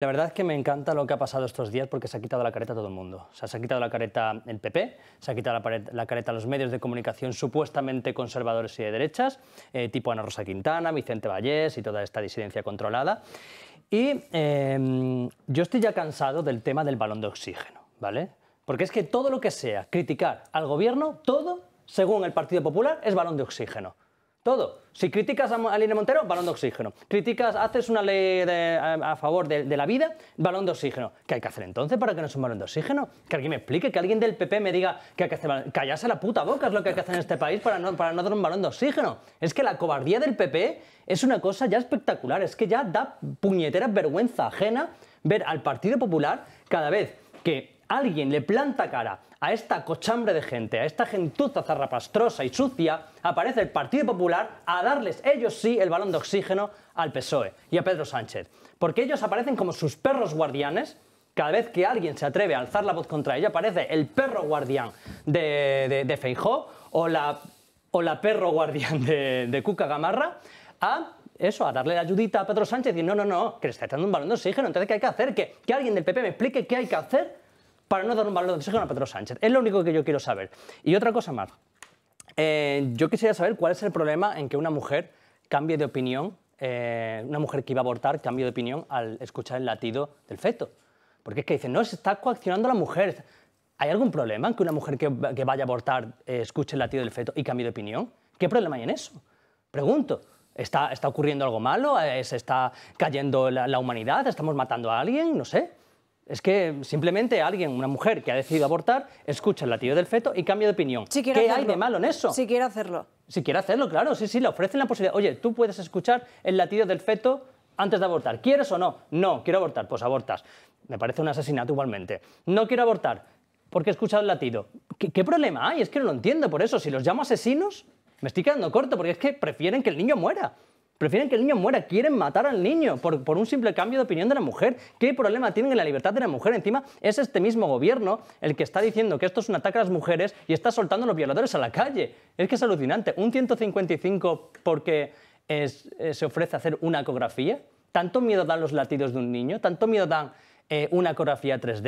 La verdad es que me encanta lo que ha pasado estos días porque se ha quitado la careta a todo el mundo. se ha quitado la careta el PP, se ha quitado la, careta a los medios de comunicación supuestamente conservadores y de derechas, eh, tipo Ana Rosa Quintana, Vicente Vallés y toda esta disidencia controlada. Y em, yo estoy ya cansado del tema del balón de oxígeno, ¿vale? Porque es que todo lo que sea criticar al gobierno, todo, según el Partido Popular, es balón de oxígeno. Todo. Si criticas a Aline Montero, balón de oxígeno. Criticas, haces una ley a, favor de, la vida, balón de oxígeno. ¿Qué hay que hacer entonces para que no sea un balón de oxígeno? Que alguien me explique, que alguien del PP me diga que hay que hacer Callarse la puta boca es lo que hay que hacer en este país para no, para no dar un balón de oxígeno. Es que la cobardía del PP es una cosa ya espectacular. Es que ya da puñetera vergüenza ajena ver al Partido Popular cada vez que alguien le planta cara a esta cochambre de gente, a esta gentuza zarrapastrosa y sucia, aparece el Partido Popular a darles ellos sí el balón de oxígeno al PSOE y a Pedro Sánchez. Porque ellos aparecen como sus perros guardianes. Cada vez que alguien se atreve a alzar la voz contra ellos aparece el perro guardián de, de, Feijó o la, o la perro guardián de, Cuca Gamarra a eso, a darle la ayudita a Pedro Sánchez y no, no, no, que le está echando un balón de oxígeno. Entonces, ¿qué hay que hacer? que alguien del PP me explique qué hay que hacer para no dar un valor de oxígeno a Pedro Sánchez. Es lo único que yo quiero saber. Y otra cosa más. Eh, yo quisiera saber cuál es el problema en que una mujer cambie de opinión, eh, una mujer que iba a abortar cambie de opinión al escuchar el latido del feto. Porque es que dicen, no, se está coaccionando a la mujer. ¿Hay algún problema en que una mujer que, vaya a abortar eh, escuche el latido del feto y cambie de opinión? ¿Qué problema hay en eso? Pregunto. ¿Está, ocurriendo algo malo? ¿Se está cayendo la humanidad? ¿Estamos matando a alguien? No sé. Es que simplemente alguien, una mujer que ha decidido abortar, escucha el latido del feto y cambia de opinión. Si ¿Qué hay de malo en eso? Si quiere hacerlo. Si quiere hacerlo, claro, sí, sí, le ofrecen la posibilidad. Oye, tú puedes escuchar el latido del feto antes de abortar. ¿Quieres o no? No, quiero abortar. Pues abortas. Me parece un asesinato igualmente. No quiero abortar porque he escuchado el latido. ¿Qué, qué problema hay? Es que no lo entiendo por eso. Si los llamo asesinos, me estoy quedando corto porque es que prefieren que el niño muera. Prefieren que el niño muera, quieren matar al niño por, un simple cambio de opinión de la mujer. ¿Qué problema tienen en la libertad de la mujer? Encima es este mismo gobierno el que está diciendo que esto es un ataque a las mujeres y está soltando a los violadores a la calle. Es que es alucinante. Un 155 porque eh, se ofrece hacer una ecografía. ¿Tanto miedo dan los latidos de un niño? ¿Tanto miedo dan eh, una ecografía 3D?